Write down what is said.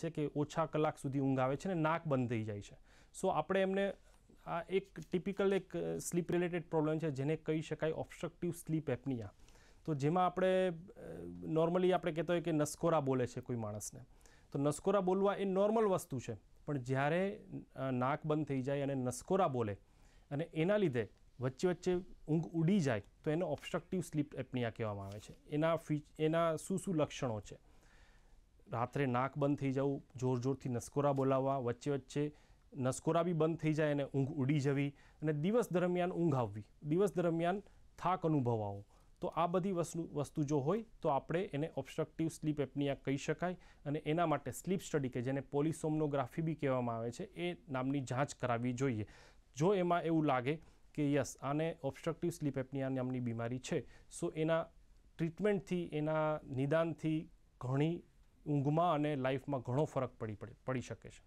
છે કે ઓછા કલાક સુધી ઊંઘ આવે છે ને નાક બંધ થઈ જાય છે સો આપણે એમને આ એક ટિપિકલ એક સ્લીપ રિલેટેડ પ્રોબ્લેમ છે જેને કહી શકાય ઓબ્સ્ટ્રક્ટિવ સ્લીપ એપનિયા તો જેમાં આપણે નોર્મલી આપણે કહેતા હોય કે નસકોરા બોલે છે કોઈ માણસને તો નસકોરા બોલવા એ નોર્મલ વસ્તુ છે પણ જ્યારે નાક બંધ થઈ જાય અને નસકોરા બોલે અને એના લીધે વચ્ચે વચ્ચે ઊંઘ ઉડી જાય તો એને ઓબ્સ્ટ્રક્ટિવ સ્લીપ એપનિયા કહેવામાં આવે છે એના ફી એના શું શું લક્ષણો છે રાત્રે નાક બંધ થઈ જવું જોર જોરથી નસકોરા બોલાવવા વચ્ચે વચ્ચે નસકોરા બી બંધ થઈ જાય અને ઊંઘ ઉડી જવી અને દિવસ દરમિયાન ઊંઘ આવવી દિવસ દરમિયાન થાક અનુભવાવો તો આ બધી વસ્તુ વસ્તુ જો હોય તો આપણે એને ઓબ્સ્ટ્રક્ટિવ સ્લીપ એપનિયા કહી શકાય અને એના માટે સ્લીપ સ્ટડી કે જેને પોલિસોમનોગ્રાફી બી કહેવામાં આવે છે એ નામની જાંચ કરાવવી જોઈએ જો એમાં એવું લાગે કે યસ આને ઓબ્સ્ટ્રક્ટિવ સ્લીપ એપનિયા નામની બીમારી છે સો એના ટ્રીટમેન્ટથી એના નિદાનથી ઘણી ઊંઘમાં અને લાઈફમાં ઘણો ફરક પડી પડી શકે છે